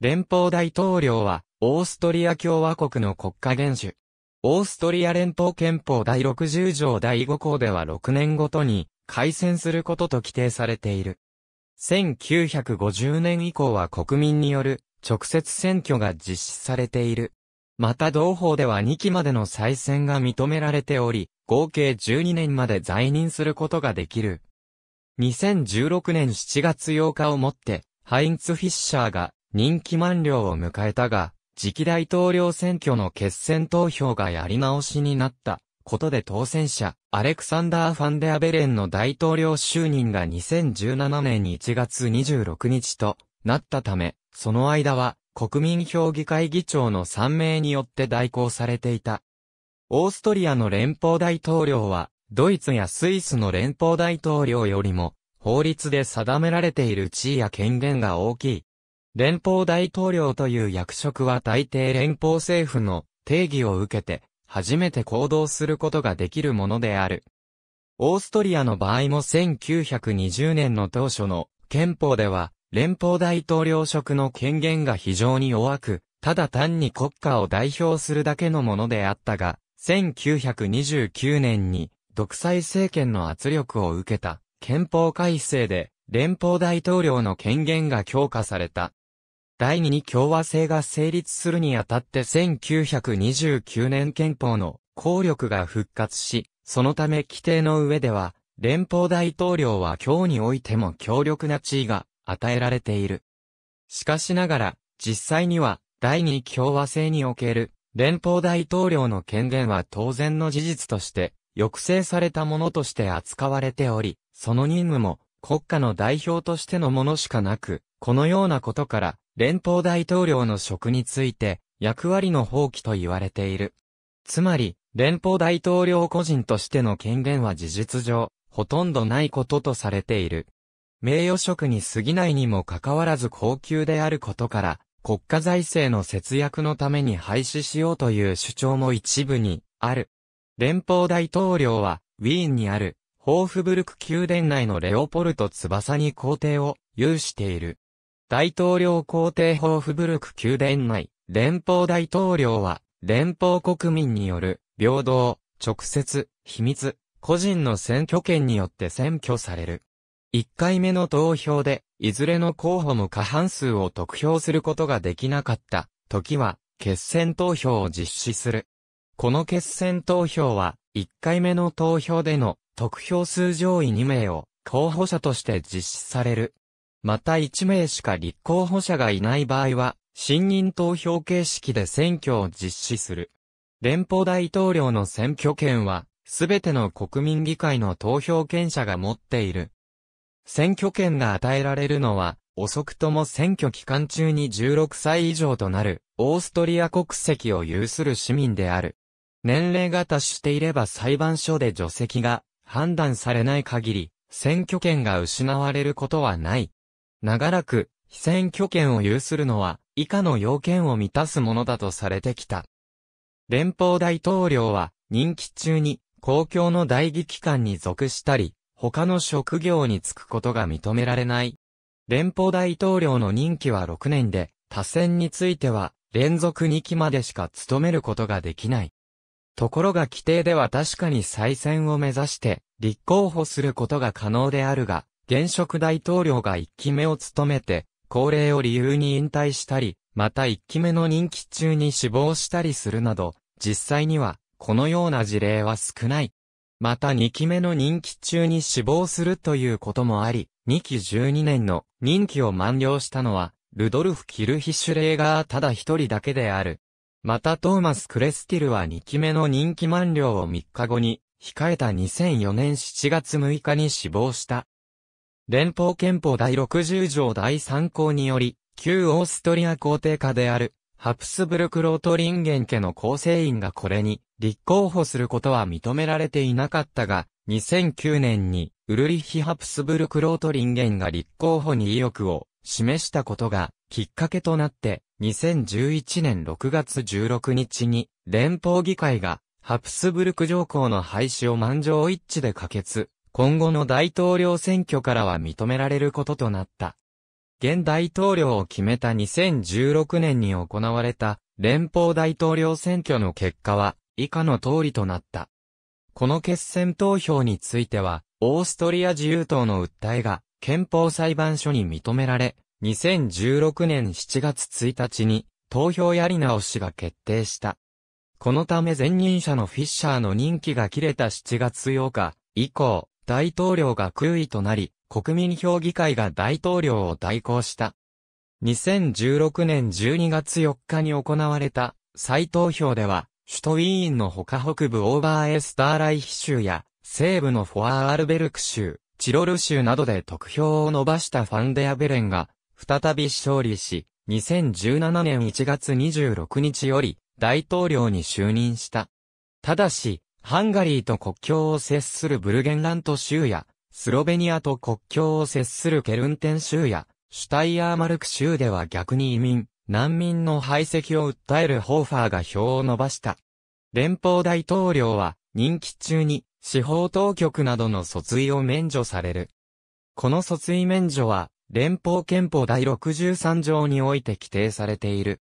連邦大統領は、オーストリア共和国の国家元首。オーストリア連邦憲法第60条第5項では6年ごとに改選することと規定されている。1950年以降は国民による直接選挙が実施されている。また同法では2期までの再選が認められており、合計12年まで在任することができる。2016年7月8日をもって、ハインツ・フィッシャーが人気満了を迎えたが、次期大統領選挙の決選投票がやり直しになったことで当選者、アレクサンダー・ファンデアベレンの大統領就任が2017年1月26日となったため、その間は国民評議会議長の3名によって代行されていた。オーストリアの連邦大統領は、ドイツやスイスの連邦大統領よりも、法律で定められている地位や権限が大きい連邦大統領という役職は大抵連邦政府の定義を受けて、初めて行動することができるものである。オーストリアの場合も1920年の当初の憲法では、連邦大統領職の権限が非常に弱く、ただ単に国家を代表するだけのものであったが、1929年に独裁政権の圧力を受けた憲法改正で連邦大統領の権限が強化された。第二に共和制が成立するにあたって1929年憲法の効力が復活し、そのため規定の上では、連邦大統領は今日においても強力な地位が与えられている。しかしながら、実際には、第二共和制における、連邦大統領の権限は当然の事実として、抑制されたものとして扱われており、その任務も、国家の代表としてのものしかなく、このようなことから、連邦大統領の職について、役割の放棄と言われている。つまり、連邦大統領個人としての権限は事実上、ほとんどないこととされている。名誉職に過ぎないにもかかわらず高級であることから、国家財政の節約のために廃止しようという主張も一部にある。連邦大統領は、ウィーンにある、ホーフブルク宮殿内のレオポルト翼に皇帝を有している。大統領皇帝ホーフブルク宮殿内、連邦大統領は、連邦国民による、平等、直接、秘密、個人の選挙権によって選挙される。1回目の投票で、いずれの候補も過半数を得票することができなかった、時は、決選投票を実施する。この決選投票は、1回目の投票での、得票数上位2名を、候補者として実施される。また1名しか立候補者がいない場合は、信任投票形式で選挙を実施する。連邦大統領の選挙権は、すべての国民議会の投票権者が持っている。選挙権が与えられるのは、遅くとも選挙期間中に16歳以上となる、オーストリア国籍を有する市民である。年齢が達していれば裁判所で除籍が判断されない限り、選挙権が失われることはない。長らく、非選挙権を有するのは、以下の要件を満たすものだとされてきた。連邦大統領は、任期中に、公共の代議機関に属したり、他の職業に就くことが認められない。連邦大統領の任期は6年で、他選については、連続2期までしか務めることができない。ところが規定では確かに再選を目指して、立候補することが可能であるが、現職大統領が1期目を務めて、高齢を理由に引退したり、また1期目の任期中に死亡したりするなど、実際には、このような事例は少ない。また2期目の任期中に死亡するということもあり、2期12年の任期を満了したのは、ルドルフ・キルヒシュレーガーただ一人だけである。またトーマス・クレスティルは2期目の任期満了を3日後に、控えた2004年7月6日に死亡した。連邦憲法第60条第3項により、旧オーストリア皇帝家である、ハプスブルクロートリンゲン家の構成員がこれに、立候補することは認められていなかったが、2009年に、ウルリヒ・ハプスブルクロートリンゲンが立候補に意欲を示したことがきっかけとなって、2011年6月16日に連邦議会がハプスブルク条項の廃止を満場一致で可決今後の大統領選挙からは認められることとなった。現大統領を決めた2016年に行われた連邦大統領選挙の結果は以下の通りとなった。この決選投票については、オーストリア自由党の訴えが憲法裁判所に認められ、2016年7月1日に投票やり直しが決定した。このため前任者のフィッシャーの任期が切れた7月8日以降、大統領が空位となり、国民評議会が大統領を代行した。2016年12月4日に行われた再投票では、首都ウィーンの他北部オーバーエスターライヒ州や、西部のフォアールベルク州、チロル州などで得票を伸ばしたファンデアベレンが、再び勝利し、2017年1月26日より、大統領に就任した。ただし、ハンガリーと国境を接するブルゲンラント州や、スロベニアと国境を接するケルンテン州や、シュタイアーマルク州では逆に移民、難民の排斥を訴えるホーファーが票を伸ばした。連邦大統領は、任期中に、司法当局などの訴追を免除される。この訴追免除は、連邦憲法第63条において規定されている。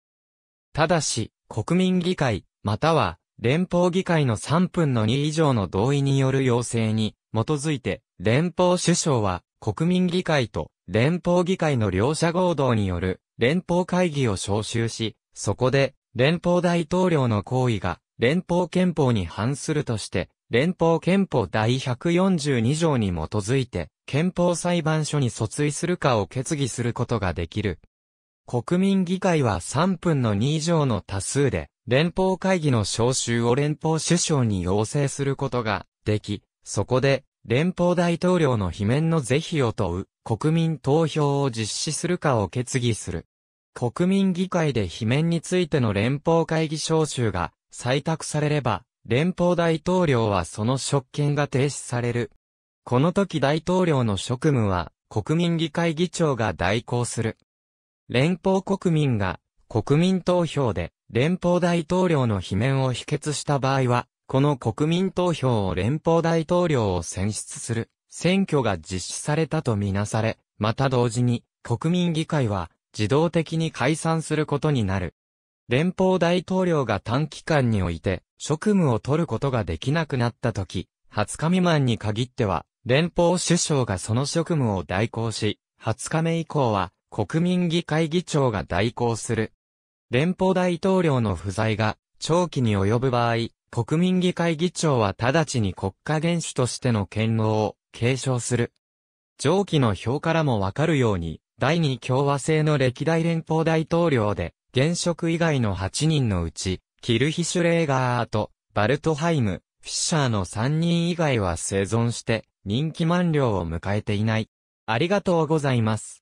ただし、国民議会、または連邦議会の3分の2以上の同意による要請に基づいて、連邦首相は国民議会と連邦議会の両者合同による連邦会議を招集し、そこで連邦大統領の行為が連邦憲法に反するとして、連邦憲法第142条に基づいて憲法裁判所に訴追するかを決議することができる。国民議会は3分の2以上の多数で連邦会議の招集を連邦首相に要請することができ、そこで連邦大統領の罷免の是非を問う国民投票を実施するかを決議する。国民議会で罷免についての連邦会議招集が採択されれば、連邦大統領はその職権が停止される。この時大統領の職務は国民議会議長が代行する。連邦国民が国民投票で連邦大統領の罷免を否決した場合は、この国民投票を連邦大統領を選出する選挙が実施されたとみなされ、また同時に国民議会は自動的に解散することになる。連邦大統領が短期間において職務を取ることができなくなった時、20日未満に限っては、連邦首相がその職務を代行し、20日目以降は国民議会議長が代行する連邦大統領の不在が長期に及ぶ場合、国民議会議長は直ちに国家元首としての権能を継承する。上記の表からもわかるように、第二共和制の歴代連邦大統領で、現職以外の8人のうち、キルヒシュレーガーと、バルトハイム、フィッシャーの3人以外は生存して、人気満了を迎えていない。ありがとうございます。